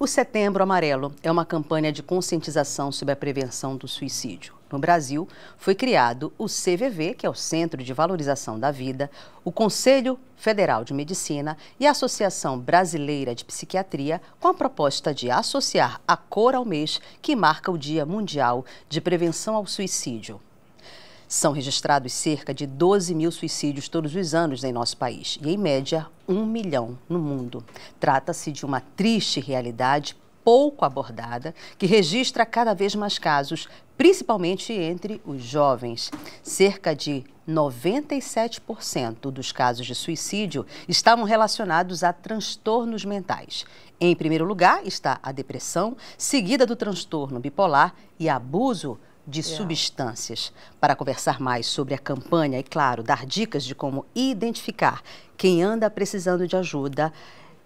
O Setembro Amarelo é uma campanha de conscientização sobre a prevenção do suicídio. No Brasil, foi criado o CVV, que é o Centro de Valorização da Vida, o Conselho Federal de Medicina e a Associação Brasileira de Psiquiatria, com a proposta de associar a cor ao mês que marca o Dia Mundial de Prevenção ao Suicídio. São registrados cerca de 12 mil suicídios todos os anos em nosso país e, em média, um milhão no mundo. Trata-se de uma triste realidade pouco abordada, que registra cada vez mais casos, principalmente entre os jovens. Cerca de 97% dos casos de suicídio estavam relacionados a transtornos mentais. Em primeiro lugar está a depressão, seguida do transtorno bipolar e abuso de yeah. É. substâncias. Para conversar mais sobre a campanha e, claro, dar dicas de como identificar quem anda precisando de ajuda,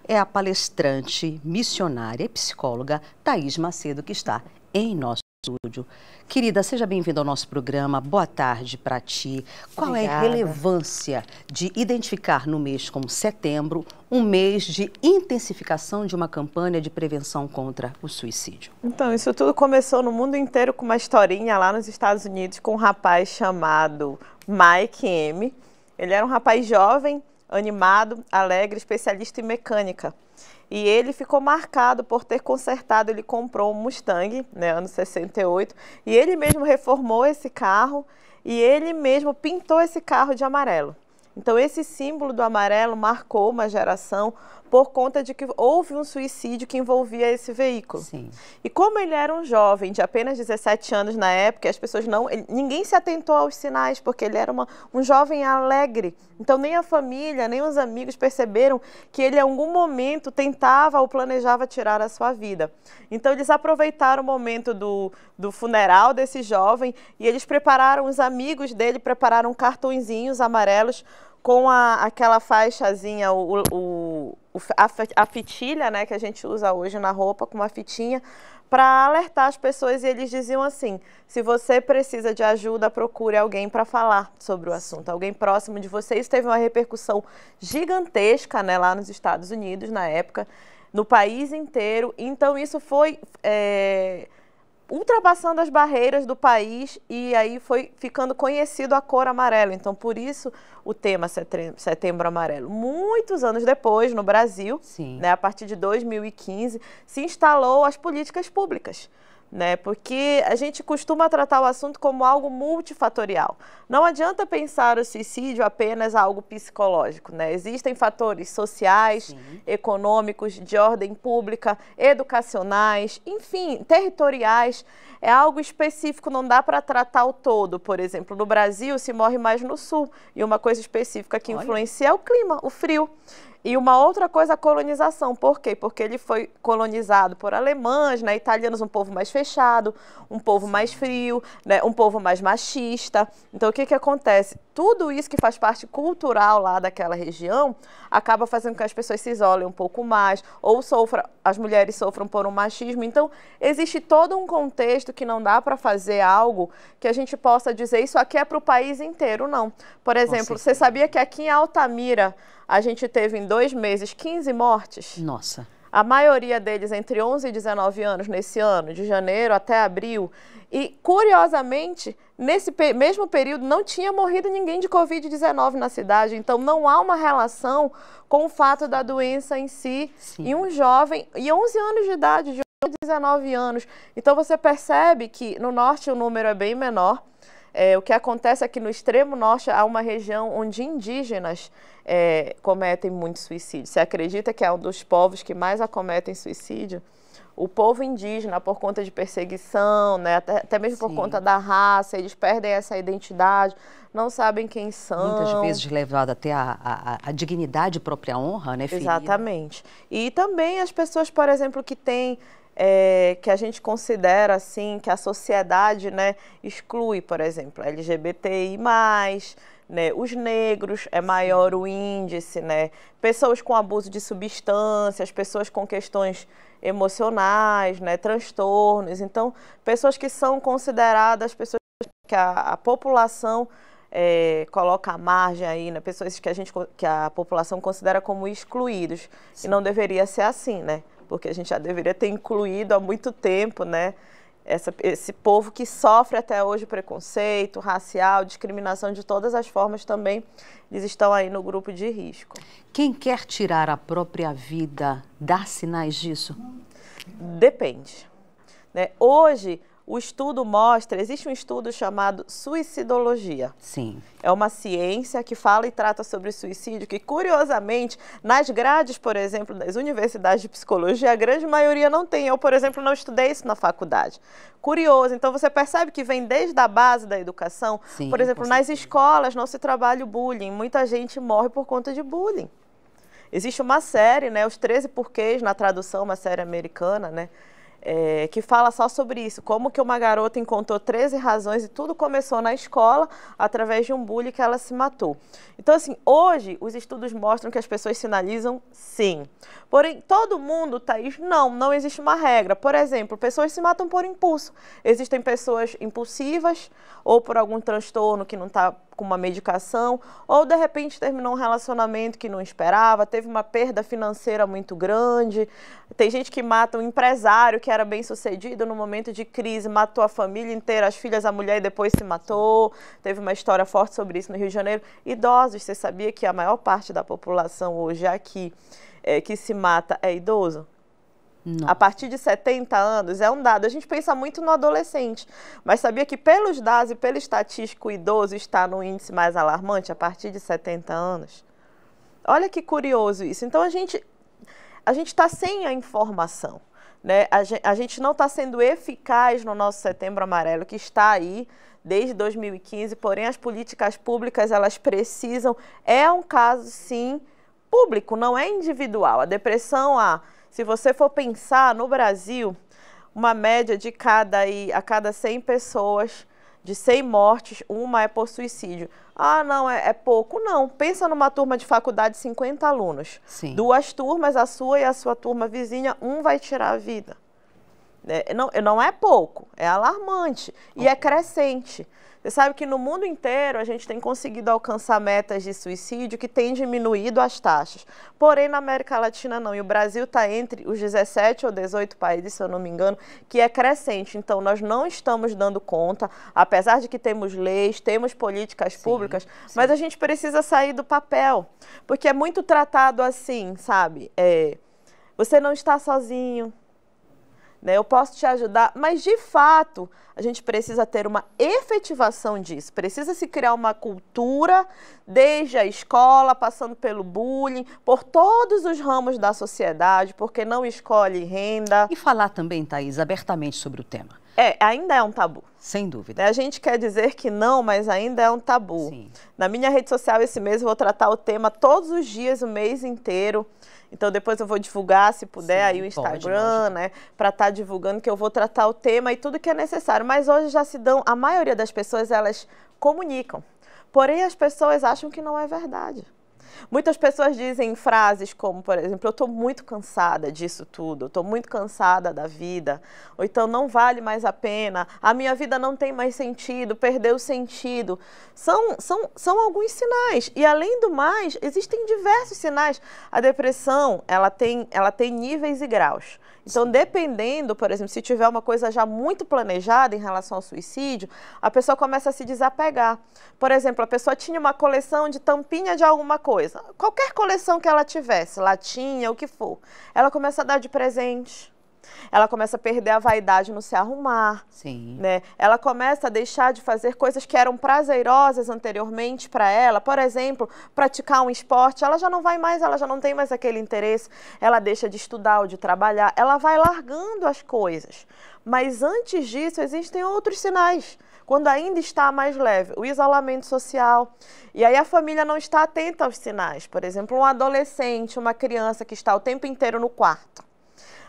é a palestrante, missionária e psicóloga Thaís Macedo, que está em nosso estúdio. Querida, seja bem-vinda ao nosso programa. Boa tarde para ti. Qual Obrigada. é a relevância de identificar no mês como setembro um mês de intensificação de uma campanha de prevenção contra o suicídio? Então, isso tudo começou no mundo inteiro com uma historinha lá nos Estados Unidos com um rapaz chamado Mike M. Ele era um rapaz jovem, animado, alegre, especialista em mecânica. E ele ficou marcado por ter consertado, ele comprou um Mustang, né, ano 68, e ele mesmo reformou esse carro e ele mesmo pintou esse carro de amarelo. Então esse símbolo do amarelo marcou uma geração, por conta de que houve um suicídio que envolvia esse veículo. Sim. E como ele era um jovem de apenas 17 anos na época, as pessoas não, ninguém se atentou aos sinais porque ele era uma, um jovem alegre. Então nem a família, nem os amigos perceberam que ele em algum momento tentava ou planejava tirar a sua vida. Então eles aproveitaram o momento do, do funeral desse jovem e eles prepararam os amigos dele prepararam cartõezinhos amarelos com a, aquela faixazinha, o, o, a, a fitilha né, que a gente usa hoje na roupa, com uma fitinha, para alertar as pessoas e eles diziam assim: se você precisa de ajuda, procure alguém para falar sobre o assunto, alguém próximo de você. Isso teve uma repercussão gigantesca né, lá nos Estados Unidos na época, no país inteiro. Então, isso foi. É ultrapassando as barreiras do país e aí foi ficando conhecido a cor amarela. Então, por isso o tema Setembro, Amarelo. Muitos anos depois, no Brasil, né, a partir de 2015, se instalou as políticas públicas né? Porque a gente costuma tratar o assunto como algo multifatorial. Não adianta pensar o suicídio apenas algo psicológico, né? Existem fatores sociais, Sim. econômicos, de ordem pública, educacionais, enfim, territoriais. É algo específico, não dá para tratar o todo. Por exemplo, no Brasil se morre mais no sul, e uma coisa específica que Olha. influencia é o clima, o frio. E uma outra coisa, a colonização. Por quê? Porque ele foi colonizado por alemães, né? italianos, um povo mais fechado, um povo mais frio, né? um povo mais machista. Então, o que, que acontece? Tudo isso que faz parte cultural lá daquela região acaba fazendo com que as pessoas se isolem um pouco mais ou sofram, as mulheres sofram por um machismo. Então, existe todo um contexto que não dá para fazer algo que a gente possa dizer isso aqui é para o país inteiro, não. Por exemplo, você sabia que aqui em Altamira, a gente teve em dois meses 15 mortes. Nossa. A maioria deles entre 11 e 19 anos nesse ano, de janeiro até abril. E, curiosamente, nesse mesmo período não tinha morrido ninguém de Covid-19 na cidade. Então, não há uma relação com o fato da doença em si. Sim. E um jovem, e 11 anos de idade, de 19 anos. Então, você percebe que no norte o número é bem menor. É, o que acontece é que no extremo norte há uma região onde indígenas é, cometem muito suicídio. Se acredita que é um dos povos que mais acometem suicídio? O povo indígena, por conta de perseguição, né, até, até, mesmo Sim. por conta da raça, eles perdem essa identidade, não sabem quem são. Muitas vezes levado até a, a, a dignidade própria honra, né, filho? Exatamente. E também as pessoas, por exemplo, que têm é, que a gente considera assim que a sociedade né, exclui, por exemplo, LGBTI, né, os negros é maior o índice, né, pessoas com abuso de substâncias, pessoas com questões emocionais, né, transtornos, então pessoas que são consideradas pessoas que a, a população é, coloca à margem aí, né, pessoas que a gente que a população considera como excluídos Sim. e não deveria ser assim, né? porque a gente já deveria ter incluído há muito tempo, né? Essa, esse povo que sofre até hoje preconceito racial, discriminação de todas as formas também, eles estão aí no grupo de risco. Quem quer tirar a própria vida dá sinais disso? Depende. Né? Hoje, o estudo mostra, existe um estudo chamado suicidologia. Sim. É uma ciência que fala e trata sobre suicídio, que curiosamente, nas grades, por exemplo, das universidades de psicologia, a grande maioria não tem. Eu, por exemplo, não estudei isso na faculdade. Curioso, então você percebe que vem desde a base da educação. Sim, por exemplo, nas escolas não se trabalha o bullying, muita gente morre por conta de bullying. Existe uma série, né, os 13 porquês na tradução, uma série americana, né? é, que fala só sobre isso, como que uma garota encontrou 13 razões e tudo começou na escola através de um bullying que ela se matou. Então, assim, hoje os estudos mostram que as pessoas sinalizam sim. Porém, todo mundo, Thaís, não, não existe uma regra. Por exemplo, pessoas se matam por impulso. Existem pessoas impulsivas ou por algum transtorno que não está com uma medicação, ou de repente terminou um relacionamento que não esperava, teve uma perda financeira muito grande. Tem gente que mata um empresário que era bem sucedido no momento de crise, matou a família inteira, as filhas, a mulher e depois se matou. Teve uma história forte sobre isso no Rio de Janeiro. Idosos, você sabia que a maior parte da população hoje aqui é, que se mata é idoso? Não. A partir de 70 anos é um dado. A gente pensa muito no adolescente, mas sabia que pelos dados e pelo estatístico, o idoso está no índice mais alarmante a partir de 70 anos? Olha que curioso isso. Então a gente a gente está sem a informação. Né? A, gente, a gente não está sendo eficaz no nosso setembro amarelo, que está aí desde 2015, porém as políticas públicas elas precisam. É um caso, sim, público, não é individual. A depressão, a se você for pensar no Brasil, uma média de cada aí, a cada 100 pessoas, de 100 mortes, uma é por suicídio. Ah, não, é, é pouco. Não, pensa numa turma de faculdade de 50 alunos. Sim. Duas turmas, a sua e a sua turma vizinha, um vai tirar a vida. É, não, não é pouco, é alarmante e é crescente. Você sabe que no mundo inteiro a gente tem conseguido alcançar metas de suicídio que têm diminuído as taxas. Porém, na América Latina não. E o Brasil está entre os 17 ou 18 países, se eu não me engano, que é crescente. Então, nós não estamos dando conta, apesar de que temos leis, temos políticas públicas, sim. mas a gente precisa sair do papel. Porque é muito tratado assim, sabe? É, você não está sozinho, né? Eu posso te ajudar, mas de fato a gente precisa ter uma efetivação disso. Precisa se criar uma cultura desde a escola, passando pelo bullying, por todos os ramos da sociedade, porque não escolhe renda. E falar também, Thaís, abertamente sobre o tema. É, ainda é um tabu. Sem dúvida. A gente quer dizer que não, mas ainda é um tabu. Sim. Na minha rede social esse mês eu vou tratar o tema todos os dias, o mês inteiro. Então depois eu vou divulgar, se puder, Sim, aí o Instagram, pode, né? Para estar tá divulgando que eu vou tratar o tema e tudo que é necessário. Mas hoje já se dão, a maioria das pessoas, elas comunicam. Porém, as pessoas acham que não é verdade. Muitas pessoas dizem frases como, por exemplo, eu estou muito cansada disso tudo, estou muito cansada da vida, ou então não vale mais a pena, a minha vida não tem mais sentido, perdeu o sentido. São, são, são alguns sinais. E além do mais, existem diversos sinais. A depressão, ela tem, ela tem níveis e graus. Então, dependendo, por exemplo, se tiver uma coisa já muito planejada em relação ao suicídio, a pessoa começa a se desapegar. Por exemplo, a pessoa tinha uma coleção de tampinha de alguma coisa, qualquer coleção que ela tivesse, latinha, o que for, ela começa a dar de presente ela começa a perder a vaidade no se arrumar. Sim. Né? Ela começa a deixar de fazer coisas que eram prazerosas anteriormente para ela. Por exemplo, praticar um esporte, ela já não vai mais, ela já não tem mais aquele interesse. Ela deixa de estudar ou de trabalhar. Ela vai largando as coisas. Mas antes disso, existem outros sinais quando ainda está mais leve, o isolamento social. E aí a família não está atenta aos sinais. Por exemplo, um adolescente, uma criança que está o tempo inteiro no quarto.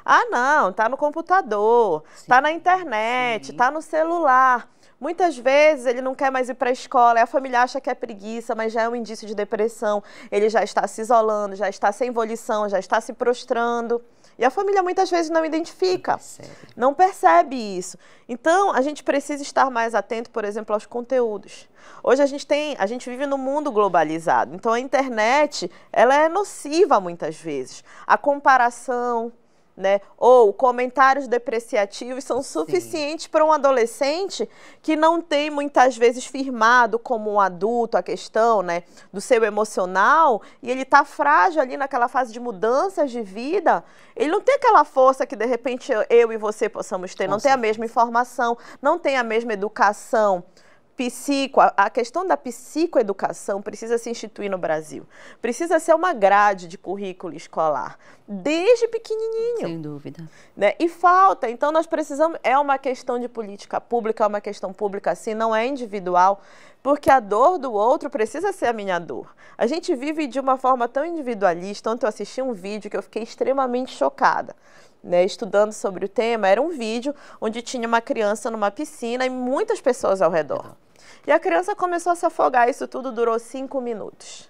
Ah, não, tá no computador, Sim. tá na internet, Sim. tá no celular. Muitas vezes ele não quer mais ir para a escola, a família acha que é preguiça, mas já é um indício de depressão. Ele já está se isolando, já está sem volição, já está se prostrando. E a família muitas vezes não identifica, não percebe. não percebe isso. Então, a gente precisa estar mais atento, por exemplo, aos conteúdos. Hoje a gente tem, a gente vive num mundo globalizado. Então, a internet, ela é nociva muitas vezes. A comparação, né? Ou comentários depreciativos são suficientes para um adolescente que não tem muitas vezes firmado como um adulto a questão, né, do seu emocional e ele está frágil ali naquela fase de mudanças de vida. Ele não tem aquela força que de repente eu e você possamos ter, Com não certeza. tem a mesma informação, não tem a mesma educação psico, a questão da psicoeducação precisa se instituir no Brasil. Precisa ser uma grade de currículo escolar, desde pequenininho. Sem dúvida. Né? E falta, então nós precisamos, é uma questão de política pública, é uma questão pública assim, não é individual, porque a dor do outro precisa ser a minha dor. A gente vive de uma forma tão individualista, ontem eu assisti um vídeo que eu fiquei extremamente chocada né, estudando sobre o tema, era um vídeo onde tinha uma criança numa piscina e muitas pessoas ao redor. E a criança começou a se afogar, isso tudo durou cinco minutos.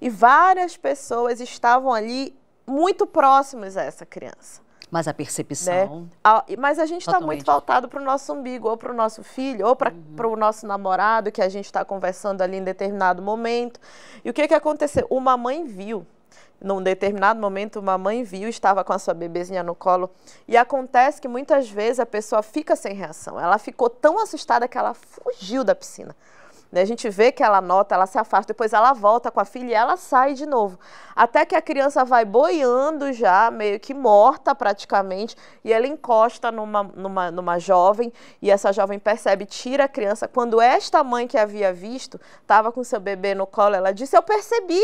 E várias pessoas estavam ali muito próximas a essa criança. Mas a né? percepção. Né? A, mas a gente está muito voltado para o nosso umbigo, ou para o nosso filho, ou para uhum. o nosso namorado que a gente está conversando ali em determinado momento. E o que, que aconteceu? Uma mãe viu num determinado momento, uma mãe viu, estava com a sua bebezinha no colo, e acontece que muitas vezes a pessoa fica sem reação. Ela ficou tão assustada que ela fugiu da piscina. Né, a gente vê que ela nota, ela se afasta, depois ela volta com a filha e ela sai de novo. Até que a criança vai boiando já, meio que morta praticamente, e ela encosta numa, numa, numa jovem, e essa jovem percebe, tira a criança. Quando esta mãe que havia visto estava com seu bebê no colo, ela disse: Eu percebi,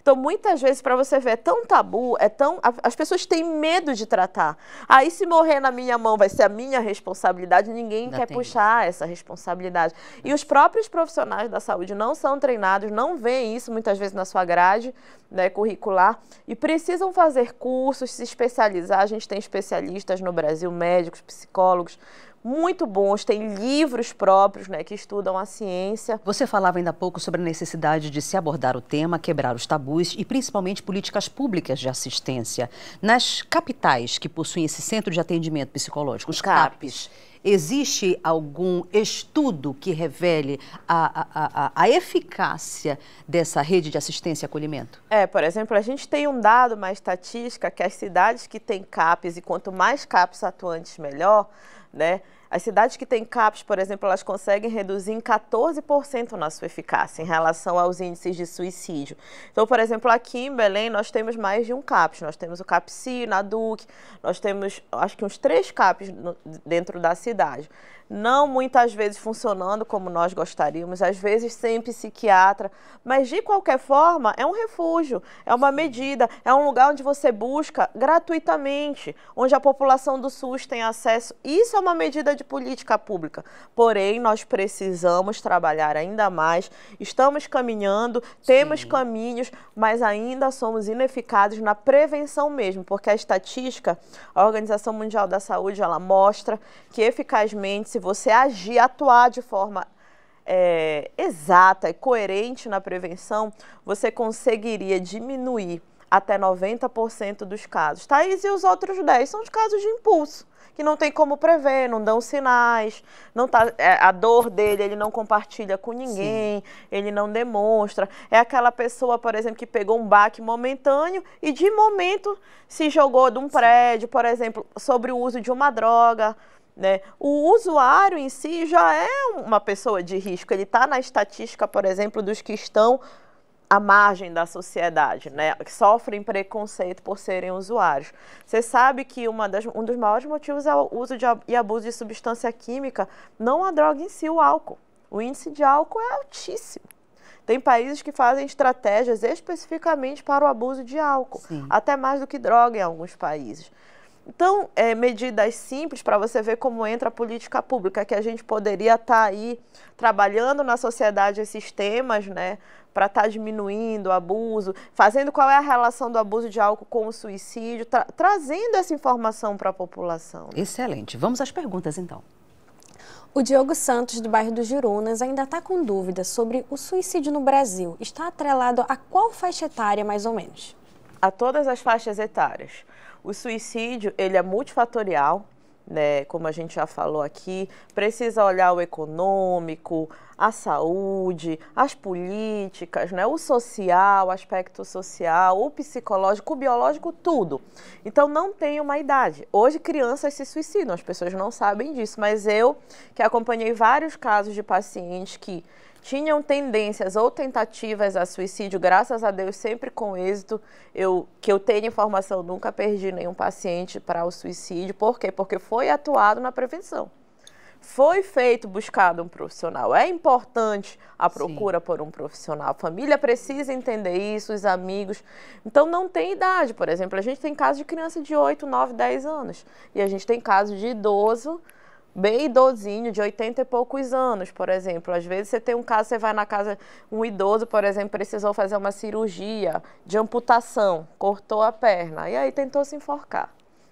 então, muitas vezes, para você ver, é tão tabu, é tão. As pessoas têm medo de tratar. Aí, se morrer na minha mão, vai ser a minha responsabilidade, ninguém Ainda quer tem. puxar essa responsabilidade. E os próprios profissionais da saúde não são treinados, não veem isso muitas vezes na sua grade né, curricular e precisam fazer cursos, se especializar. A gente tem especialistas no Brasil, médicos, psicólogos muito bons, tem livros próprios né, que estudam a ciência. Você falava ainda há pouco sobre a necessidade de se abordar o tema, quebrar os tabus e principalmente políticas públicas de assistência. Nas capitais que possuem esse centro de atendimento psicológico, os CAPs, existe algum estudo que revele a, a, a, a eficácia dessa rede de assistência e acolhimento? É, por exemplo, a gente tem um dado, uma estatística, que as cidades que têm CAPs e quanto mais CAPs atuantes, melhor né? As cidades que têm CAPS, por exemplo, elas conseguem reduzir em 14% na sua eficácia em relação aos índices de suicídio. Então, por exemplo, aqui em Belém nós temos mais de um CAPS. Nós temos o CAPSI, na Duque, nós temos acho que uns três CAPS no, dentro da cidade não muitas vezes funcionando como nós gostaríamos, às vezes sem psiquiatra, mas de qualquer forma é um refúgio, é uma medida, é um lugar onde você busca gratuitamente, onde a população do SUS tem acesso. Isso é uma medida de política pública. Porém, nós precisamos trabalhar ainda mais, estamos caminhando, temos Sim. caminhos, mas ainda somos ineficazes na prevenção mesmo, porque a estatística, a Organização Mundial da Saúde, ela mostra que eficazmente se você agir, atuar de forma é, exata e coerente na prevenção, você conseguiria diminuir até 90% dos casos. Thaís, e os outros 10 são os casos de impulso, que não tem como prever, não dão sinais, não tá, é, a dor dele ele não compartilha com ninguém, Sim. ele não demonstra. É aquela pessoa, por exemplo, que pegou um baque momentâneo e de momento se jogou de um Sim. prédio, por exemplo, sobre o uso de uma droga, né? O usuário em si já é uma pessoa de risco, ele está na estatística, por exemplo, dos que estão à margem da sociedade, né? que sofrem preconceito por serem usuários. Você sabe que das, um dos maiores motivos é o uso de, e abuso de substância química, não a droga em si, o álcool. O índice de álcool é altíssimo. Tem países que fazem estratégias especificamente para o abuso de álcool, Sim. até mais do que droga em alguns países. Então, é, medidas simples para você ver como entra a política pública, que a gente poderia estar tá aí trabalhando na sociedade esses temas, né? Para estar tá diminuindo o abuso, fazendo qual é a relação do abuso de álcool com o suicídio, tra trazendo essa informação para a população. Excelente. Vamos às perguntas então. O Diogo Santos, do bairro dos Jurunas, ainda está com dúvida sobre o suicídio no Brasil. Está atrelado a qual faixa etária, mais ou menos? A todas as faixas etárias. O suicídio, ele é multifatorial, né, como a gente já falou aqui, precisa olhar o econômico, a saúde, as políticas, né, o social, o aspecto social, o psicológico, o biológico, tudo. Então não tem uma idade. Hoje crianças se suicidam, as pessoas não sabem disso, mas eu que acompanhei vários casos de pacientes que tinham tendências ou tentativas a suicídio, graças a Deus sempre com êxito. Eu que eu tenho informação, nunca perdi nenhum paciente para o suicídio. Por quê? Porque foi atuado na prevenção. Foi feito buscado um profissional. É importante a procura Sim. por um profissional. A família precisa entender isso, os amigos. Então não tem idade, por exemplo, a gente tem caso de criança de 8, 9, 10 anos e a gente tem caso de idoso bem idosinho, de 80 e poucos anos, por exemplo. Às vezes você tem um caso, você vai na casa, um idoso, por exemplo, precisou fazer uma cirurgia de amputação, cortou a perna, e aí tentou se enforcar.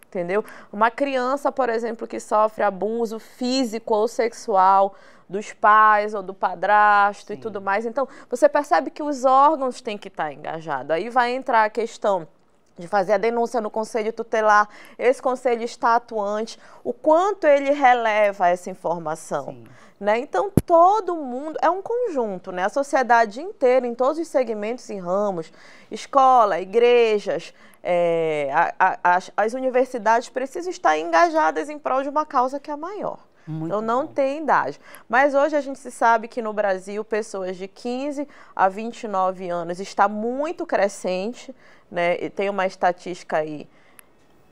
Entendeu? Uma criança, por exemplo, que sofre abuso físico ou sexual dos pais ou do padrasto Sim. e tudo mais. Então, você percebe que os órgãos têm que estar tá engajados. Aí vai entrar a questão de fazer a denúncia no conselho tutelar, esse conselho está atuante, o quanto ele releva essa informação. Né? Então, todo mundo, é um conjunto, né? a sociedade inteira, em todos os segmentos e ramos, escola, igrejas, é, a, a, as, as universidades precisam estar engajadas em prol de uma causa que é maior. Muito então não bom. tem idade. Mas hoje a gente se sabe que no Brasil pessoas de 15 a 29 anos está muito crescente, né? E tem uma estatística aí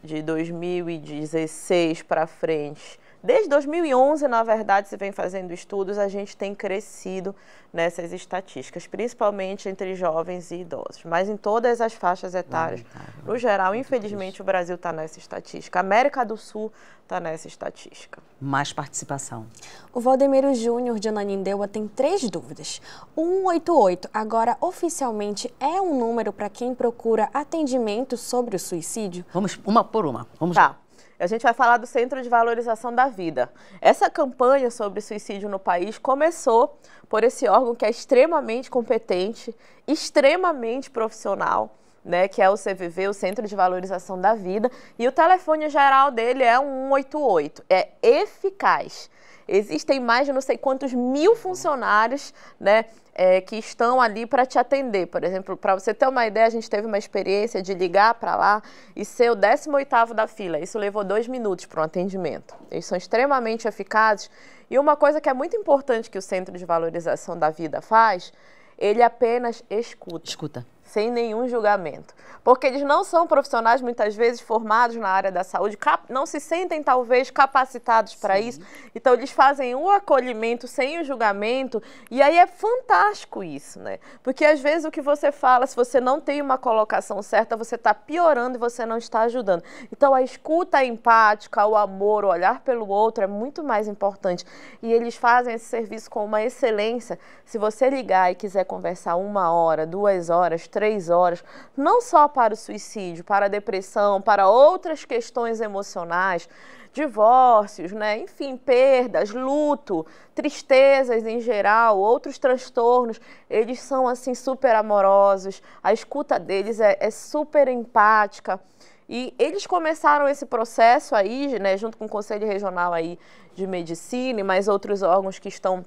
de 2016 para frente Desde 2011, na verdade, se vem fazendo estudos, a gente tem crescido nessas estatísticas, principalmente entre jovens e idosos, mas em todas as faixas etárias. No né? geral, infelizmente, o Brasil está nessa estatística. A América do Sul está nessa estatística. Mais participação. O Valdemiro Júnior de Ananindeua tem três dúvidas. O 188 agora oficialmente é um número para quem procura atendimento sobre o suicídio? Vamos uma por uma. Vamos tá. A gente vai falar do Centro de Valorização da Vida. Essa campanha sobre suicídio no país começou por esse órgão que é extremamente competente, extremamente profissional, né, que é o CVV, o Centro de Valorização da Vida, e o telefone geral dele é 188. É eficaz existem mais de não sei quantos mil funcionários, né? É, que estão ali para te atender. Por exemplo, para você ter uma ideia, a gente teve uma experiência de ligar para lá e ser o 18 da fila. Isso levou dois minutos para um atendimento. Eles são extremamente eficazes. E uma coisa que é muito importante que o Centro de Valorização da Vida faz, ele apenas escuta. Escuta sem nenhum julgamento. Porque eles não são profissionais, muitas vezes, formados na área da saúde, não se sentem, talvez, capacitados para isso. Então, eles fazem o acolhimento sem o julgamento, e aí é fantástico isso, né? Porque, às vezes, o que você fala, se você não tem uma colocação certa, você está piorando e você não está ajudando. Então, a escuta empática, o amor, o olhar pelo outro é muito mais importante. E eles fazem esse serviço com uma excelência. Se você ligar e quiser conversar uma hora, duas horas, três três horas, não só para o suicídio, para a depressão, para outras questões emocionais, divórcios, né? enfim, perdas, luto, tristezas em geral, outros transtornos, eles são assim super amorosos, a escuta deles é, é super empática. E eles começaram esse processo aí, né, junto com o Conselho Regional aí de Medicina e mais outros órgãos que estão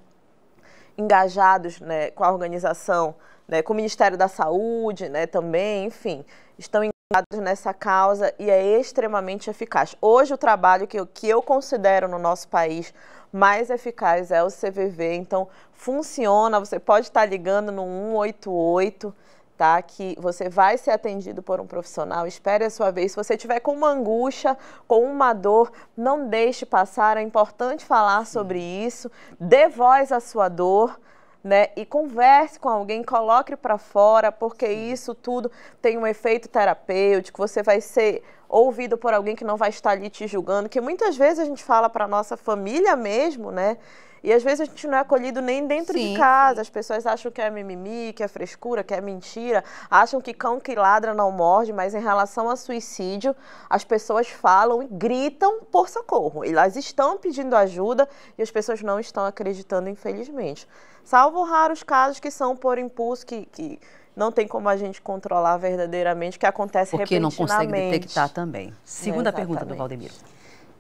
engajados né, com a organização né, com o Ministério da Saúde né, também, enfim, estão engajados nessa causa e é extremamente eficaz. Hoje, o trabalho que eu, que eu considero no nosso país mais eficaz é o CVV, então funciona, você pode estar ligando no 188, Tá, que você vai ser atendido por um profissional, espere a sua vez. Se você tiver com uma angústia, com uma dor, não deixe passar, é importante falar sobre isso. Dê voz à sua dor, né? E converse com alguém, coloque para fora, porque isso tudo tem um efeito terapêutico, você vai ser ouvido por alguém que não vai estar ali te julgando, que muitas vezes a gente fala para nossa família mesmo, né? E às vezes a gente não é acolhido nem dentro sim, de casa. Sim. As pessoas acham que é mimimi, que é frescura, que é mentira. Acham que cão que ladra não morde, mas em relação a suicídio, as pessoas falam e gritam por socorro. Elas estão pedindo ajuda e as pessoas não estão acreditando, infelizmente. Salvo raros casos que são por impulso, que, que não tem como a gente controlar verdadeiramente, o que acontece Porque repentinamente. Porque não consegue detectar também. É, Segunda é, pergunta do Valdemiro.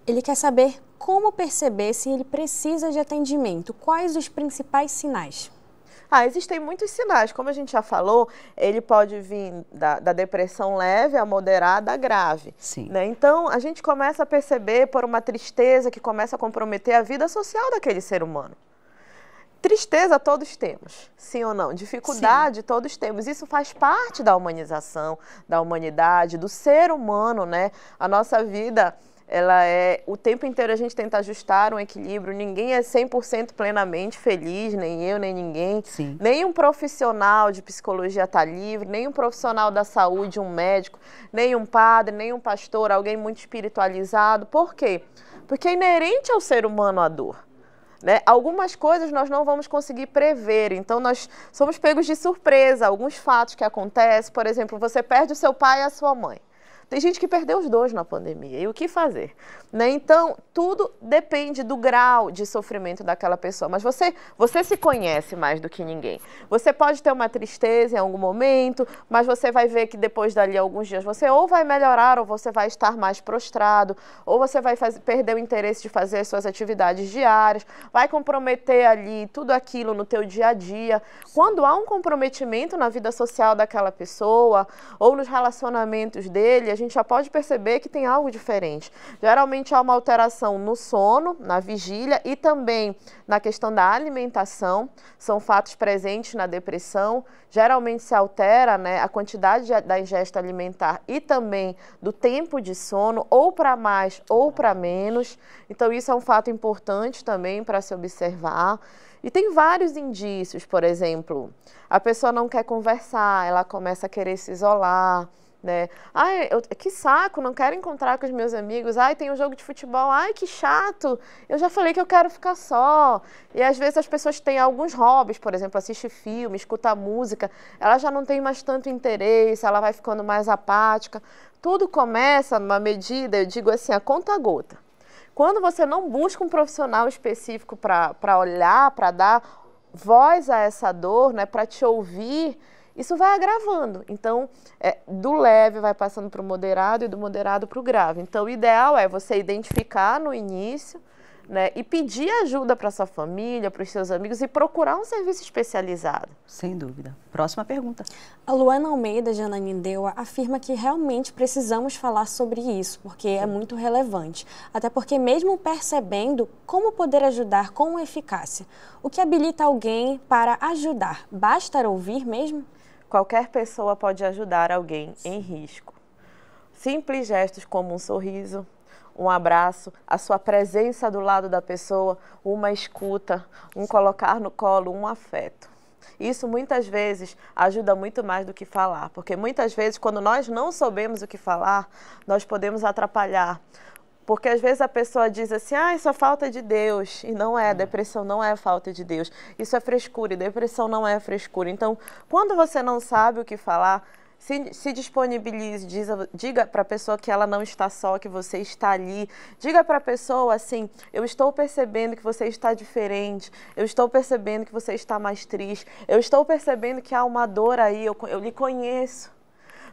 Ele quer saber como perceber se ele precisa de atendimento. Quais os principais sinais? Ah, existem muitos sinais. Como a gente já falou, ele pode vir da, da depressão leve a moderada a grave. Sim. Né? Então, a gente começa a perceber por uma tristeza que começa a comprometer a vida social daquele ser humano. Tristeza todos temos, sim ou não? Dificuldade sim. todos temos. Isso faz parte da humanização, da humanidade, do ser humano, né? A nossa vida, ela é o tempo inteiro a gente tenta ajustar um equilíbrio. Ninguém é 100% plenamente feliz, nem eu, nem ninguém. Sim. Nenhum profissional de psicologia está livre, nem um profissional da saúde, um médico, nem um padre, nem um pastor, alguém muito espiritualizado. Por quê? Porque é inerente ao ser humano a dor. Né? Algumas coisas nós não vamos conseguir prever, então nós somos pegos de surpresa. Alguns fatos que acontecem, por exemplo, você perde o seu pai e a sua mãe. Tem gente que perdeu os dois na pandemia. E o que fazer? Né? Então, tudo depende do grau de sofrimento daquela pessoa. Mas você, você se conhece mais do que ninguém. Você pode ter uma tristeza em algum momento, mas você vai ver que depois dali alguns dias você ou vai melhorar, ou você vai estar mais prostrado, ou você vai fazer, perder o interesse de fazer as suas atividades diárias, vai comprometer ali tudo aquilo no teu dia a dia. Quando há um comprometimento na vida social daquela pessoa ou nos relacionamentos dele, a gente já pode perceber que tem algo diferente. Geralmente há uma alteração no sono, na vigília e também na questão da alimentação, são fatos presentes na depressão. Geralmente se altera né, a quantidade da ingesta alimentar e também do tempo de sono, ou para mais ou para menos. Então, isso é um fato importante também para se observar. E tem vários indícios, por exemplo, a pessoa não quer conversar, ela começa a querer se isolar, né? Ai, eu, que saco, não quero encontrar com os meus amigos. Ai, tem um jogo de futebol. Ai, que chato. Eu já falei que eu quero ficar só. E às vezes as pessoas têm alguns hobbies, por exemplo, assiste filme, escuta música. Ela já não tem mais tanto interesse, ela vai ficando mais apática. Tudo começa numa medida, eu digo assim, a conta-gota. Quando você não busca um profissional específico para olhar, para dar voz a essa dor, né, para te ouvir, isso vai agravando. Então, é, do leve vai passando para o moderado e do moderado para o grave. Então, o ideal é você identificar no início né, e pedir ajuda para sua família, para os seus amigos e procurar um serviço especializado. Sem dúvida. Próxima pergunta. A Luana Almeida de Ananindeua afirma que realmente precisamos falar sobre isso, porque é Sim. é muito relevante. Até porque, mesmo percebendo como poder ajudar com eficácia, o que habilita alguém para ajudar? Basta ouvir mesmo? Qualquer pessoa pode ajudar alguém em risco. Simples gestos como um sorriso, um abraço, a sua presença do lado da pessoa, uma escuta, um colocar no colo, um afeto. Isso muitas vezes ajuda muito mais do que falar, porque muitas vezes, quando nós não sabemos o que falar, nós podemos atrapalhar porque às vezes a pessoa diz assim, ah, isso é falta de Deus. E não é, é, depressão não é falta de Deus. Isso é frescura, e depressão não é frescura. Então, quando você não sabe o que falar, se, se disponibilize, diz, diga para a pessoa que ela não está só, que você está ali. Diga para a pessoa assim: eu estou percebendo que você está diferente, eu estou percebendo que você está mais triste, eu estou percebendo que há uma dor aí, eu, eu lhe conheço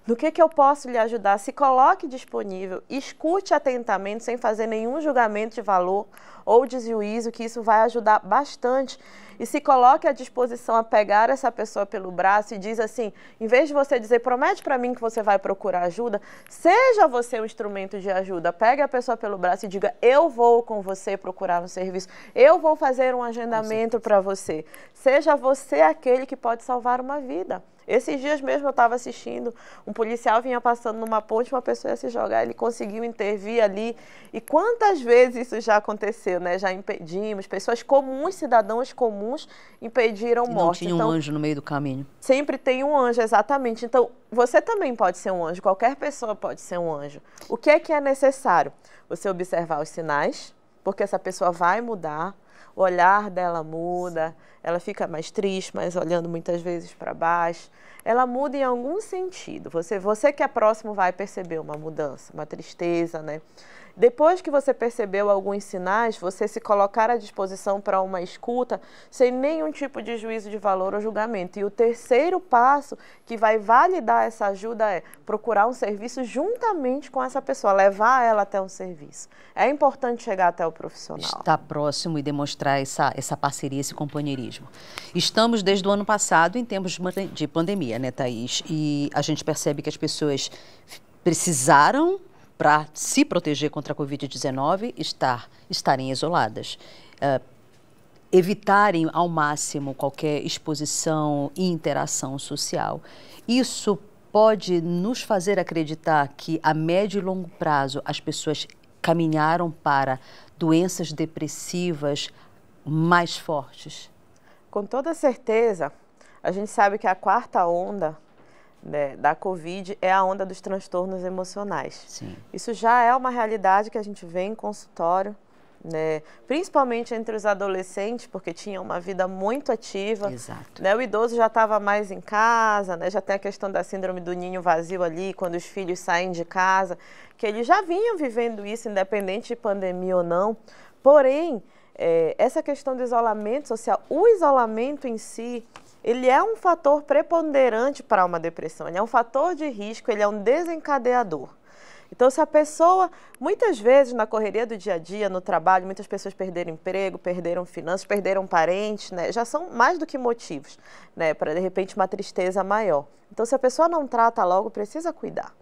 do que, que eu posso lhe ajudar, se coloque disponível, escute atentamente, sem fazer nenhum julgamento de valor ou de juízo, que isso vai ajudar bastante. E se coloque à disposição a pegar essa pessoa pelo braço e diz assim, em vez de você dizer, promete para mim que você vai procurar ajuda, seja você um instrumento de ajuda, pegue a pessoa pelo braço e diga, eu vou com você procurar um serviço, eu vou fazer um agendamento para você. Seja você aquele que pode salvar uma vida. Esses dias mesmo eu estava assistindo, um policial vinha passando numa ponte, uma pessoa ia se jogar, ele conseguiu intervir ali. E quantas vezes isso já aconteceu, né? Já impedimos, pessoas comuns, cidadãos comuns, impediram e morte. Não tinha então, um anjo no meio do caminho. Sempre tem um anjo, exatamente. Então, você também pode ser um anjo, qualquer pessoa pode ser um anjo. O que é que é necessário? Você observar os sinais, porque essa pessoa vai mudar, o olhar dela muda, ela fica mais triste, mas olhando muitas vezes para baixo. Ela muda em algum sentido. Você, você que é próximo vai perceber uma mudança, uma tristeza, né? Depois que você percebeu alguns sinais, você se colocar à disposição para uma escuta sem nenhum tipo de juízo de valor ou julgamento. E o terceiro passo que vai validar essa ajuda é procurar um serviço juntamente com essa pessoa, levar ela até um serviço. É importante chegar até o profissional. Estar próximo e demonstrar essa, essa parceria, esse companheirismo. Estamos desde o ano passado em tempos de pandemia, né, Thaís? E a gente percebe que as pessoas precisaram para se proteger contra a Covid-19 estar, estarem isoladas. Uh, evitarem ao máximo qualquer exposição e interação social. Isso pode nos fazer acreditar que a médio e longo prazo as pessoas caminharam para doenças depressivas mais fortes? Com toda certeza. A gente sabe que a quarta onda né, da Covid é a onda dos transtornos emocionais. Sim. Isso já é uma realidade que a gente vê em consultório, né, principalmente entre os adolescentes, porque tinham uma vida muito ativa. Exato. Né, o idoso já estava mais em casa, né, já tem a questão da síndrome do ninho vazio ali, quando os filhos saem de casa, que eles já vinham vivendo isso, independente de pandemia ou não. Porém, é, essa questão do isolamento social, o isolamento em si, ele é um fator preponderante para uma depressão, ele é um fator de risco, ele é um desencadeador. Então, se a pessoa, muitas vezes na correria do dia a dia, no trabalho, muitas pessoas perderam emprego, perderam finanças, perderam parentes, né? Já são mais do que motivos, né? Para, de repente, uma tristeza maior. Então, se a pessoa não trata logo, precisa cuidar,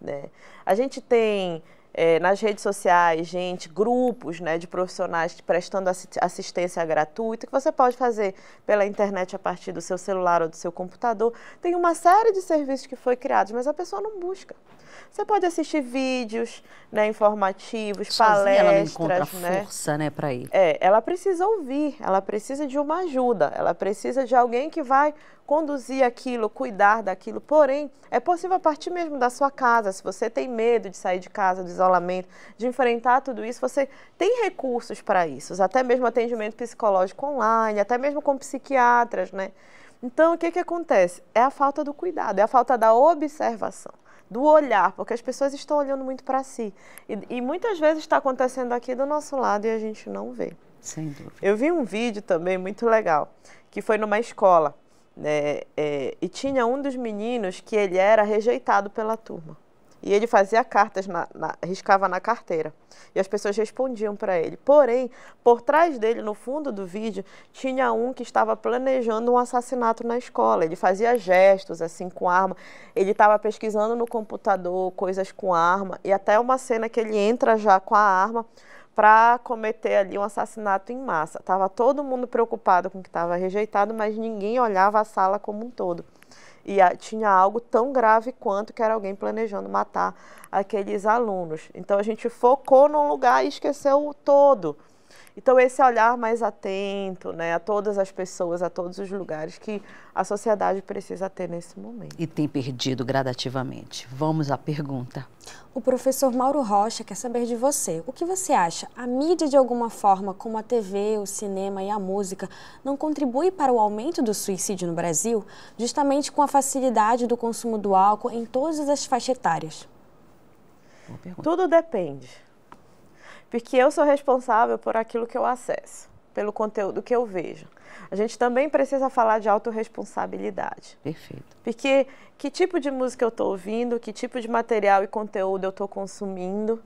né? A gente tem é, nas redes sociais, gente, grupos né, de profissionais prestando assistência gratuita, que você pode fazer pela internet a partir do seu celular ou do seu computador. Tem uma série de serviços que foi criados, mas a pessoa não busca. Você pode assistir vídeos né, informativos, Sozinha palestras. Ela não encontra né? força né, para ir. É, ela precisa ouvir, ela precisa de uma ajuda, ela precisa de alguém que vai conduzir aquilo, cuidar daquilo. Porém, é possível a partir mesmo da sua casa. Se você tem medo de sair de casa, do isolamento, de enfrentar tudo isso, você tem recursos para isso. Até mesmo atendimento psicológico online, até mesmo com psiquiatras, né? Então, o que, que acontece? É a falta do cuidado, é a falta da observação do olhar, porque as pessoas estão olhando muito para si. E, e, muitas vezes está acontecendo aqui do nosso lado e a gente não vê. Sem dúvida. Eu vi um vídeo também muito legal, que foi numa escola né? é, e tinha um dos meninos que ele era rejeitado pela turma. E ele fazia cartas, na, na, riscava na carteira. E as pessoas respondiam para ele. Porém, por trás dele, no fundo do vídeo, tinha um que estava planejando um assassinato na escola. Ele fazia gestos, assim, com arma. Ele estava pesquisando no computador coisas com arma. E até uma cena que ele entra já com a arma para cometer ali um assassinato em massa. Tava todo mundo preocupado com o que estava rejeitado, mas ninguém olhava a sala como um todo. E a, tinha algo tão grave quanto que era alguém planejando matar aqueles alunos. Então a gente focou num lugar e esqueceu o todo. Então, esse olhar mais atento né, a todas as pessoas, a todos os lugares que a sociedade precisa ter nesse momento. E tem perdido gradativamente. Vamos à pergunta. O professor Mauro Rocha quer saber de você. O que você acha? A mídia, de alguma forma, como a TV, o cinema e a música, não contribui para o aumento do suicídio no Brasil, justamente com a facilidade do consumo do álcool em todas as faixas etárias? Tudo depende porque eu sou responsável por aquilo que eu acesso, pelo conteúdo que eu vejo. A gente também precisa falar de autorresponsabilidade. Perfeito. Porque que tipo de música eu estou ouvindo, que tipo de material e conteúdo eu estou consumindo,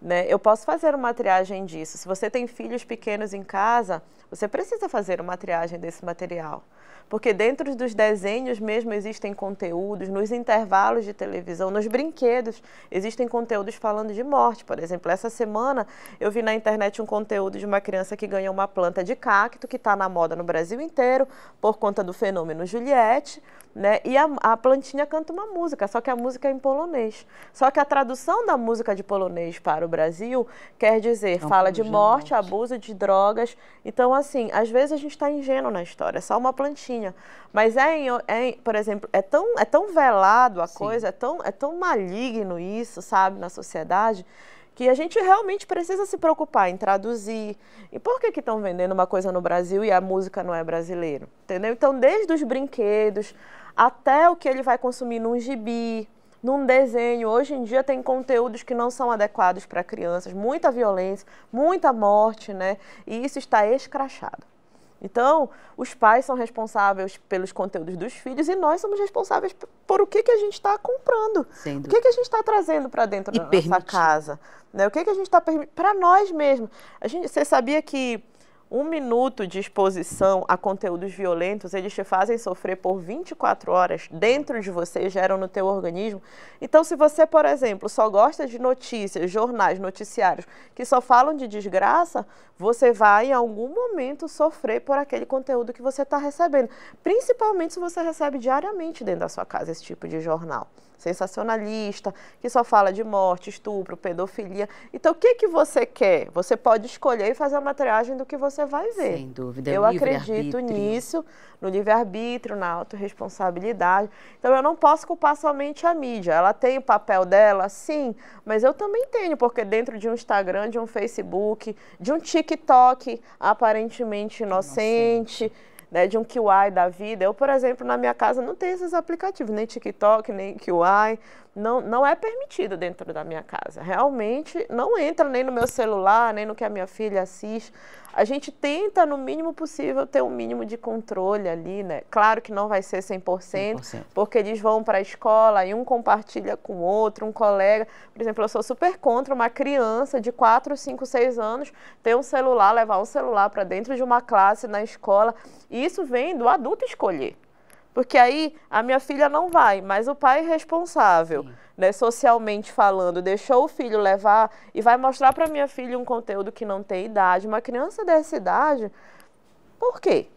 né? Eu posso fazer uma triagem disso. Se você tem filhos pequenos em casa, você precisa fazer uma triagem desse material. Porque dentro dos desenhos mesmo existem conteúdos, nos intervalos de televisão, nos brinquedos, existem conteúdos falando de morte. Por exemplo, essa semana eu vi na internet um conteúdo de uma criança que ganhou uma planta de cacto, que está na moda no Brasil inteiro, por conta do fenômeno Juliette né? E a, a, plantinha canta uma música, só que a música é em polonês. Só que a tradução da música de polonês para o Brasil quer dizer, fala de morte, morte, abuso de drogas. Então, assim, às vezes a gente está ingênuo na história, é só uma plantinha. Mas é, em, é por exemplo, é tão, é tão velado a Sim. coisa, é tão, é tão maligno isso, sabe, na sociedade, que a gente realmente precisa se preocupar em traduzir. E por que estão vendendo uma coisa no Brasil e a música não é brasileira? Entendeu? Então, desde os brinquedos até o que ele vai consumir num gibi, num desenho. Hoje em dia tem conteúdos que não são adequados para crianças, muita violência, muita morte, né? E isso está escrachado. Então, os pais são responsáveis pelos conteúdos dos filhos e nós somos responsáveis por o que, que a gente está comprando, o que, que a gente está trazendo para dentro e da permitir. nossa casa, né? o que, que a gente está permitindo para nós mesmos. A gente, você sabia que um minuto de exposição a conteúdos violentos, eles te fazem sofrer por 24 horas dentro de você, geram no teu organismo. Então, se você, por exemplo, só gosta de notícias, jornais, noticiários que só falam de desgraça, você vai em algum momento sofrer por aquele conteúdo que você está recebendo. Principalmente se você recebe diariamente dentro da sua casa esse tipo de jornal sensacionalista, que só fala de morte, estupro, pedofilia. Então, o que, que você quer? Você pode escolher e fazer a matriagem do que você vai ver. Sem dúvida. É eu acredito arbítrio. nisso, no livre-arbítrio, na autorresponsabilidade. Então, eu não posso culpar somente a mídia. Ela tem o papel dela, sim, mas eu também tenho, porque dentro de um Instagram, de um Facebook, de um TikTok aparentemente inocente. inocente né, de um QI da vida. Eu, por exemplo, na minha casa não tenho esses aplicativos, nem TikTok, nem QI, não, não é permitido dentro da minha casa. Realmente não entra nem no meu celular, nem no que a minha filha assiste. A gente tenta, no mínimo possível, ter um mínimo de controle ali, né? Claro que não vai ser 100%, 100%. porque eles vão para a escola e um compartilha com o outro, um colega. Por exemplo, eu sou super contra uma criança de 4, 5, 6 anos ter um celular, levar um celular para dentro de uma classe na escola. E isso vem do adulto escolher. Porque aí a minha filha não vai, mas o pai é responsável, Sim. né, socialmente falando, deixou o filho levar e vai mostrar para minha filha um conteúdo que não tem idade. Uma criança dessa idade, por quê?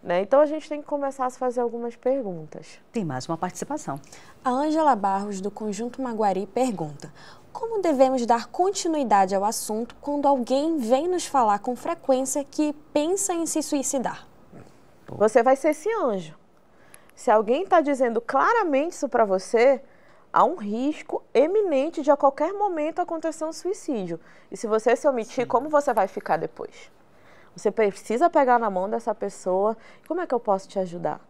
Né? Então a gente tem que começar a fazer algumas perguntas. Tem mais uma participação. A Ângela Barros, do Conjunto Maguari, pergunta: Como devemos dar continuidade ao assunto quando alguém vem nos falar com frequência que pensa em se suicidar? Você vai ser esse anjo. Se alguém está dizendo claramente isso para você, há um risco eminente de a qualquer momento acontecer um suicídio. E se você se omitir, Sim. como você vai ficar depois? Você precisa pegar na mão dessa pessoa. Como é que eu posso te ajudar?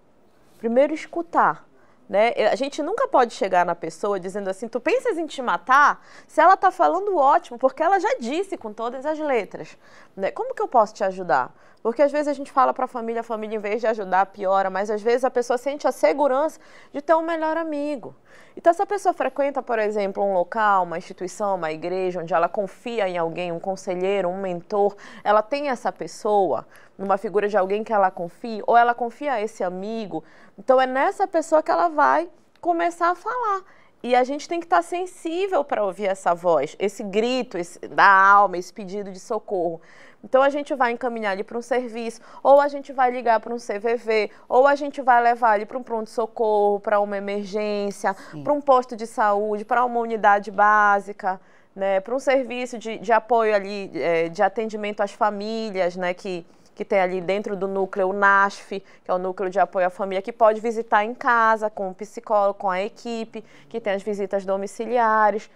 Primeiro, escutar. Né? A gente nunca pode chegar na pessoa dizendo assim, tu pensas em te matar? Se ela está falando ótimo, porque ela já disse com todas as letras. Né? Como que eu posso te ajudar? Porque às vezes a gente fala para a família, a família em vez de ajudar piora, mas às vezes a pessoa sente a segurança de ter um melhor amigo. Então, se a pessoa frequenta, por exemplo, um local, uma instituição, uma igreja, onde ela confia em alguém, um conselheiro, um mentor, ela tem essa pessoa, numa figura de alguém que ela confia, ou ela confia a esse amigo, então é nessa pessoa que ela vai começar a falar. E a gente tem que estar sensível para ouvir essa voz, esse grito esse, da alma, esse pedido de socorro. Então a gente vai encaminhar ele para um serviço, ou a gente vai ligar para um CVV, ou a gente vai levar ele para um pronto-socorro, para uma emergência, para um posto de saúde, para uma unidade básica. Né, para um serviço de, de apoio ali, é, de atendimento às famílias, né, que, que tem ali dentro do núcleo o NASF, que é o núcleo de apoio à família, que pode visitar em casa com o psicólogo, com a equipe, que tem as visitas domiciliares.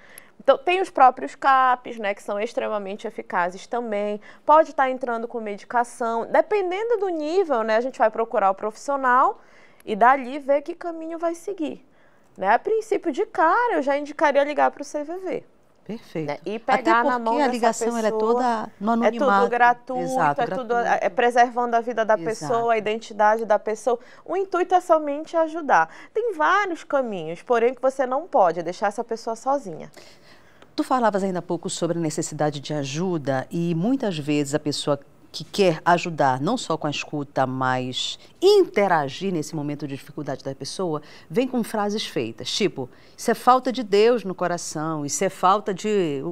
Então, tem os próprios CAPs, né, que são extremamente eficazes também. Pode estar tá entrando com medicação. Dependendo do nível, né, a gente vai procurar o profissional e dali ver que caminho vai seguir. Né? A princípio, de cara, eu já indicaria ligar para o CVV. Perfeito. Né? E pegar Até porque na mão a ligação pessoa, ela é toda no anonimato. É tudo gratuito, é Exato, é gratuito. tudo é preservando a vida da Exato. pessoa, a identidade da pessoa. O intuito é somente ajudar. Tem vários caminhos, porém que você não pode deixar essa pessoa sozinha. Tu falavas ainda há pouco sobre a necessidade de ajuda e muitas vezes a pessoa que quer ajudar não só com a escuta, mas interagir nesse momento de dificuldade da pessoa, vem com frases feitas, tipo, isso é falta de Deus no coração, isso é falta de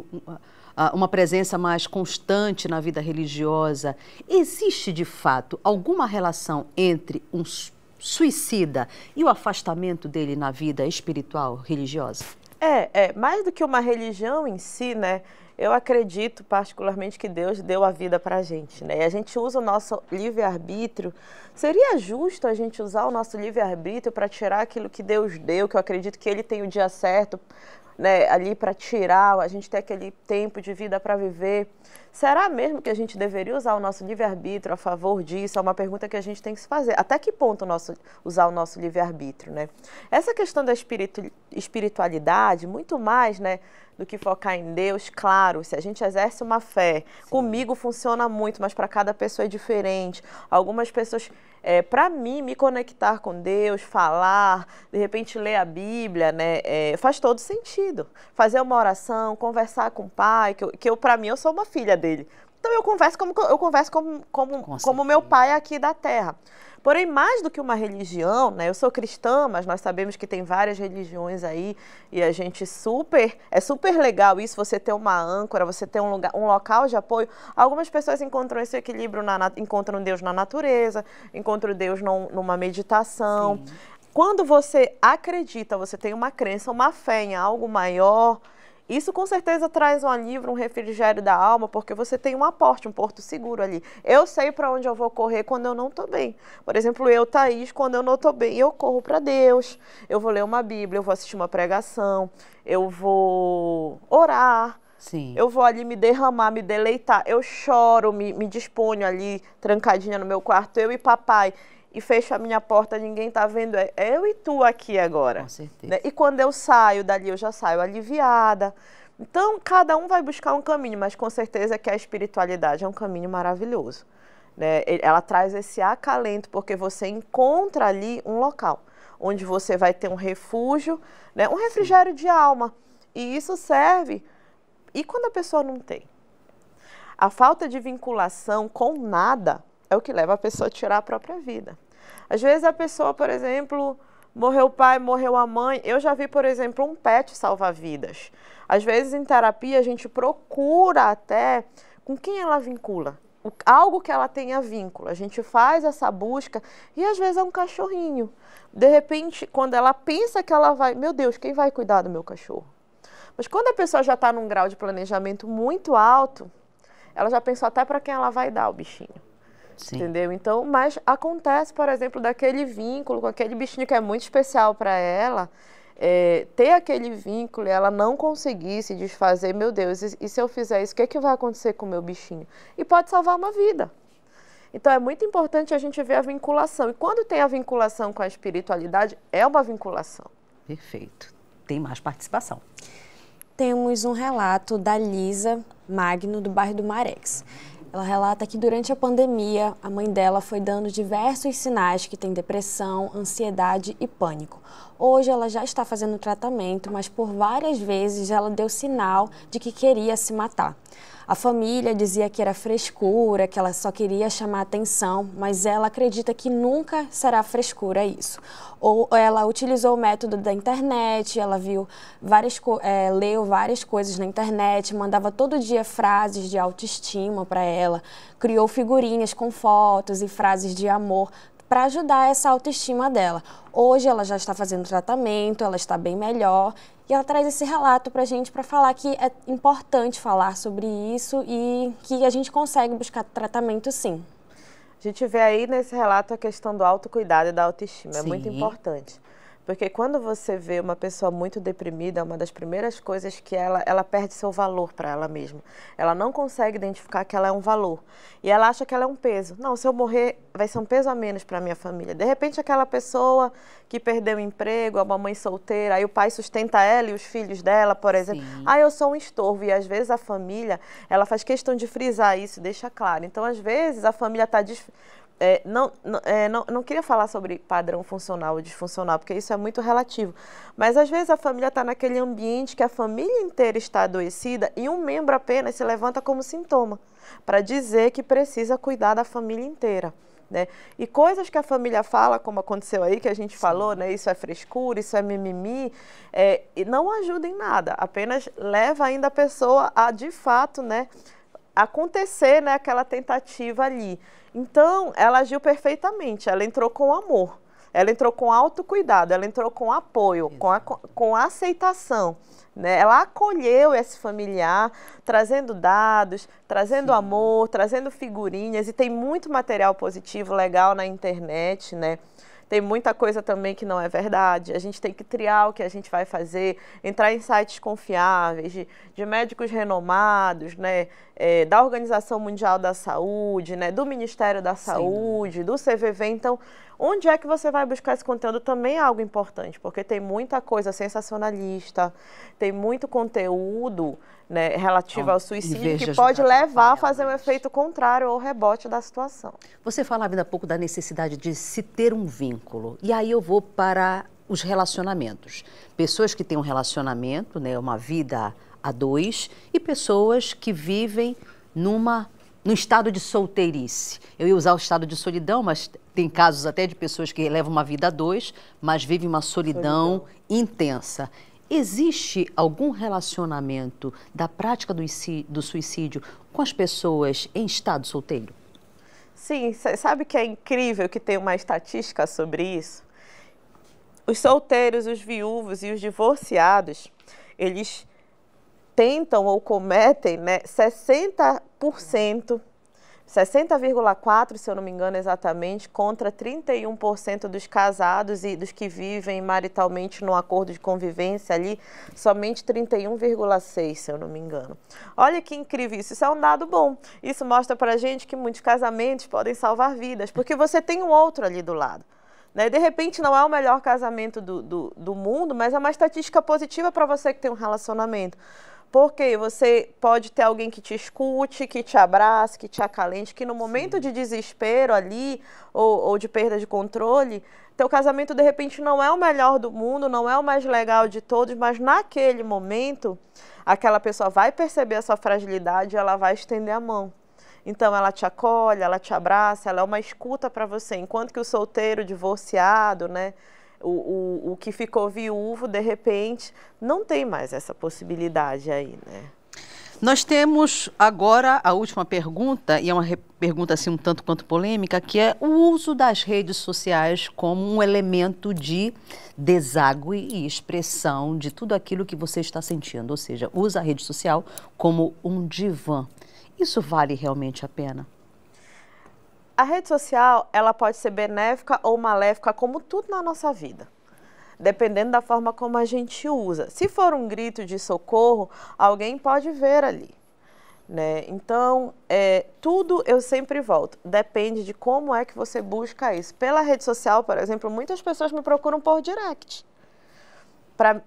uma presença mais constante na vida religiosa. Existe de fato alguma relação entre um suicida e o afastamento dele na vida espiritual religiosa? É, é mais do que uma religião em si, né? Eu acredito particularmente que Deus deu a vida para a gente, né? A gente usa o nosso livre-arbítrio. Seria justo a gente usar o nosso livre-arbítrio para tirar aquilo que Deus deu, que eu acredito que Ele tem o dia certo, né? Ali para tirar, a gente tem aquele tempo de vida para viver. Será mesmo que a gente deveria usar o nosso livre-arbítrio a favor disso? É uma pergunta que a gente tem que se fazer. Até que ponto nosso, usar o nosso livre-arbítrio, né? Essa questão da espiritu, espiritualidade, muito mais, né, do que focar em Deus, claro, se a gente exerce uma fé, Sim. comigo funciona muito, mas para cada pessoa é diferente. Algumas pessoas, é, para mim, me conectar com Deus, falar, de repente ler a Bíblia, né, é, faz todo sentido. Fazer uma oração, conversar com o Pai, que eu, que eu para mim, eu sou uma filha dele. Então eu converso como eu converso como, como, como meu pai aqui da terra. Porém, mais do que uma religião, né? Eu sou cristã, mas nós sabemos que tem várias religiões aí e a gente super é super legal isso. Você ter uma âncora, você ter um lugar, um local de apoio. Algumas pessoas encontram esse equilíbrio na, encontram Deus na natureza, encontram Deus num, numa meditação. Sim. Quando você acredita, você tem uma crença, uma fé em algo maior isso com certeza traz um alívio, um refrigério da alma, porque você tem um aporte, um porto seguro ali. Eu sei para onde eu vou correr quando eu não estou bem. Por exemplo, eu, Thaís, quando eu não estou bem, eu corro para Deus, eu vou ler uma Bíblia, eu vou assistir uma pregação, eu vou orar. Sim. Eu vou ali me derramar, me deleitar. Eu choro, me, me disponho ali, trancadinha no meu quarto, eu e papai e fecho a minha porta, ninguém tá vendo. É eu e tu aqui agora. Com certeza. Né? E quando eu saio dali, eu já saio aliviada. Então, cada um vai buscar um caminho, mas com certeza que a espiritualidade é um caminho maravilhoso. Né? Ela traz esse acalento, porque você encontra ali um local onde você vai ter um refúgio, né? um refrigério Sim. de alma. E isso serve. E quando a pessoa não tem? A falta de vinculação com nada é o que leva a pessoa a tirar a própria vida. Às vezes a pessoa, por exemplo, morreu o pai, morreu a mãe. Eu já vi, por exemplo, um pet salvar vidas. Às vezes em terapia a gente procura até com quem ela vincula. Algo que ela tenha vínculo. A gente faz essa busca e às vezes é um cachorrinho. De repente, quando ela pensa que ela vai, meu Deus, quem vai cuidar do meu cachorro? Mas quando a pessoa já está num grau de planejamento muito alto, ela já pensou até para quem ela vai dar o bichinho. Sim. Entendeu? Então, mas acontece, por exemplo, daquele vínculo com aquele bichinho que é muito especial para ela, é, ter aquele vínculo e ela não conseguir se desfazer, meu Deus, e, e se eu fizer isso, o que, é que vai acontecer com o meu bichinho? E pode salvar uma vida. Então é muito importante a gente ver a vinculação. E quando tem a vinculação com a espiritualidade, é uma vinculação. Perfeito. Tem mais participação. Temos um relato da Lisa Magno, do bairro do Marex. Ela relata que durante a pandemia, a mãe dela foi dando diversos sinais que tem depressão, ansiedade e pânico. Hoje ela já está fazendo tratamento, mas por várias vezes ela deu sinal de que queria se matar. A família dizia que era frescura, que ela só queria chamar atenção, mas ela acredita que nunca será frescura isso. Ou ela utilizou o método da internet, ela viu várias, é, leu várias coisas na internet, mandava todo dia frases de autoestima para ela, criou figurinhas com fotos e frases de amor para ajudar essa autoestima dela. Hoje ela já está fazendo tratamento, ela está bem melhor e ela traz esse relato para a gente para falar que é importante falar sobre isso e que a gente consegue buscar tratamento sim. A gente vê aí nesse relato a questão do autocuidado e da autoestima, sim. é muito importante. Porque quando você vê uma pessoa muito deprimida, é uma das primeiras coisas que ela, ela perde seu valor para ela mesma. Ela não consegue identificar que ela é um valor. E ela acha que ela é um peso. Não, se eu morrer, vai ser um peso a menos para minha família. De repente, aquela pessoa que perdeu o emprego, a é uma mãe solteira, aí o pai sustenta ela e os filhos dela, por exemplo. Sim. Ah, eu sou um estorvo. E às vezes a família, ela faz questão de frisar isso, deixa claro. Então, às vezes, a família está é, não, é, não, não, queria falar sobre padrão funcional ou disfuncional, porque isso é muito relativo. Mas às vezes a família está naquele ambiente que a família inteira está adoecida e um membro apenas se levanta como sintoma para dizer que precisa cuidar da família inteira. Né? E coisas que a família fala, como aconteceu aí, que a gente Sim. falou, né? Isso é frescura, isso é mimimi, é, e não ajuda em nada, apenas leva ainda a pessoa a, de fato, né? Acontecer né, aquela tentativa ali. Então, ela agiu perfeitamente, ela entrou com amor, ela entrou com autocuidado, ela entrou com apoio, com, a, com aceitação. Né? Ela acolheu esse familiar, trazendo dados, trazendo Sim. amor, trazendo figurinhas, e tem muito material positivo, legal na internet, né? Tem muita coisa também que não é verdade. A gente tem que triar o que a gente vai fazer, entrar em sites confiáveis, de, de médicos renomados, né? É, da Organização Mundial da Saúde, né? do Ministério da Saúde, Sim. do CVV. Então, Onde é que você vai buscar esse conteúdo também é algo importante, porque tem muita coisa sensacionalista, tem muito conteúdo né, relativo ao suicídio que pode levar a fazer o um efeito contrário ou rebote da situação. Você falava ainda há pouco da necessidade de se ter um vínculo. E aí eu vou para os relacionamentos. Pessoas que têm um relacionamento, né, uma vida a dois, e pessoas que vivem numa no estado de solteirice. Eu ia usar o estado de solidão, mas tem casos até de pessoas que levam uma vida a dois, mas vivem uma solidão, solidão. intensa. Existe algum relacionamento da prática do suicídio com as pessoas em estado solteiro? Sim, sabe que é incrível que tem uma estatística sobre isso? Os solteiros, os viúvos e os divorciados, eles tentam ou cometem né, 60%, 60,4% se eu não me engano exatamente, contra 31% dos casados e dos que vivem maritalmente no acordo de convivência ali, somente 31,6% se eu não me engano. Olha que incrível isso, isso é um dado bom. Isso mostra pra gente que muitos casamentos podem salvar vidas, porque você tem um outro ali do lado. Né? De repente não é o melhor casamento do, do, do mundo, mas é uma estatística positiva para você que tem um relacionamento. Porque você pode ter alguém que te escute, que te abrace, que te acalente, que no momento Sim. de desespero ali, ou, ou, de perda de controle, teu casamento de repente não é o melhor do mundo, não é o mais legal de todos, mas naquele momento, aquela pessoa vai perceber a sua fragilidade e ela vai estender a mão. Então ela te acolhe, ela te abraça, ela é uma escuta para você, enquanto que o solteiro, divorciado, né? O, o, o que ficou viúvo, de repente, não tem mais essa possibilidade aí, né? Nós temos agora a última pergunta, e é uma pergunta assim um tanto quanto polêmica, que é o uso das redes sociais como um elemento de deságue e expressão de tudo aquilo que você está sentindo, ou seja, usa a rede social como um divã. Isso vale realmente a pena? A rede social, ela pode ser benéfica ou maléfica, como tudo na nossa vida dependendo da forma como a gente usa. Se for um grito de socorro, alguém pode ver ali. Né? Então, é, tudo eu sempre volto. Depende de como é que você busca isso. Pela rede social, por exemplo, muitas pessoas me procuram por direct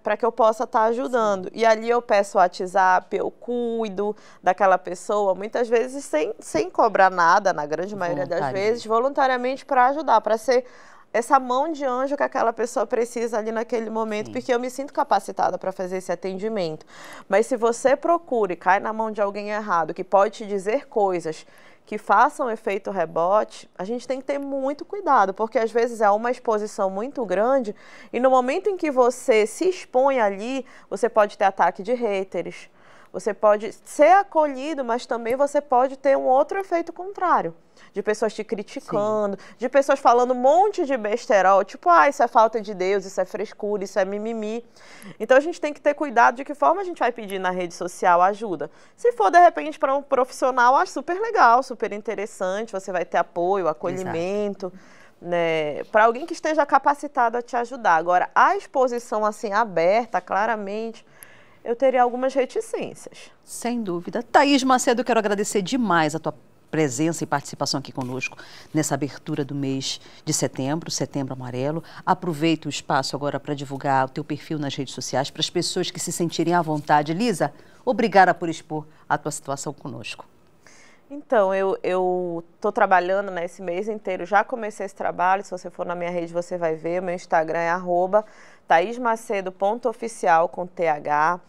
para que eu possa estar tá ajudando. Sim. E ali eu peço o WhatsApp, eu cuido daquela pessoa, muitas vezes sem, sem cobrar nada, na grande maioria das vezes, voluntariamente para ajudar, para ser essa mão de anjo que aquela pessoa precisa ali naquele momento, Sim. porque eu me sinto capacitada para fazer esse atendimento. Mas se você procura e cai na mão de alguém errado, que pode te dizer coisas que façam efeito rebote, a gente tem que ter muito cuidado, porque às vezes é uma exposição muito grande e no momento em que você se expõe ali, você pode ter ataque de haters, você pode ser acolhido, mas também você pode ter um outro efeito contrário. De pessoas te criticando, Sim. de pessoas falando um monte de besterol, tipo, ah, isso é falta de Deus, isso é frescura, isso é mimimi. Então a gente tem que ter cuidado de que forma a gente vai pedir na rede social ajuda. Se for, de repente, para um profissional, ah, super legal, super interessante, você vai ter apoio, acolhimento. Exato. Né, para alguém que esteja capacitado a te ajudar. Agora, a exposição assim aberta, claramente, eu teria algumas reticências. Sem dúvida. Thaís Macedo, quero agradecer demais a tua presença e participação aqui conosco nessa abertura do mês de setembro, setembro amarelo. Aproveita o espaço agora para divulgar o teu perfil nas redes sociais para as pessoas que se sentirem à vontade. Lisa, obrigada por expor a tua situação conosco. Então, eu estou trabalhando né, esse mês inteiro, já comecei esse trabalho, se você for na minha rede você vai ver, meu Instagram é arroba Thaís Macedo, ponto oficial com TH.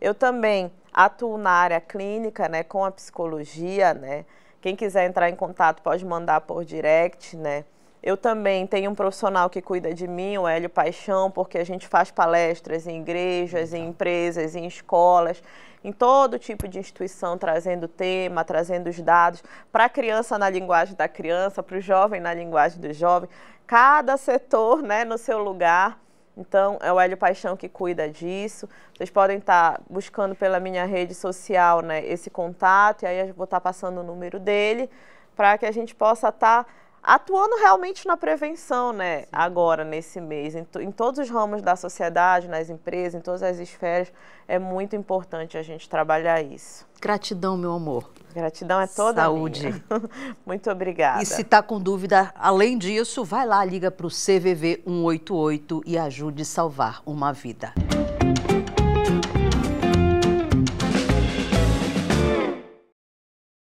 Eu também atuo na área clínica, né, com a psicologia, né? Quem quiser entrar em contato pode mandar por direct, né? Eu também tenho um profissional que cuida de mim, o Hélio Paixão, porque a gente faz palestras em igrejas, em empresas, em escolas, em todo tipo de instituição, trazendo tema, trazendo os dados, para a criança na linguagem da criança, para o jovem na linguagem do jovem, cada setor né, no seu lugar. Então, é o Hélio Paixão que cuida disso. Vocês podem estar tá buscando pela minha rede social né, esse contato, e aí eu vou estar tá passando o número dele, para que a gente possa estar tá atuando realmente na prevenção, né? Sim. Agora, nesse mês, em, em, todos os ramos da sociedade, nas empresas, em todas as esferas, é muito importante a gente trabalhar isso. Gratidão, meu amor. Gratidão é toda Saúde. muito obrigada. E se está com dúvida, além disso, vai lá, liga para o CVV 188 e ajude a salvar uma vida.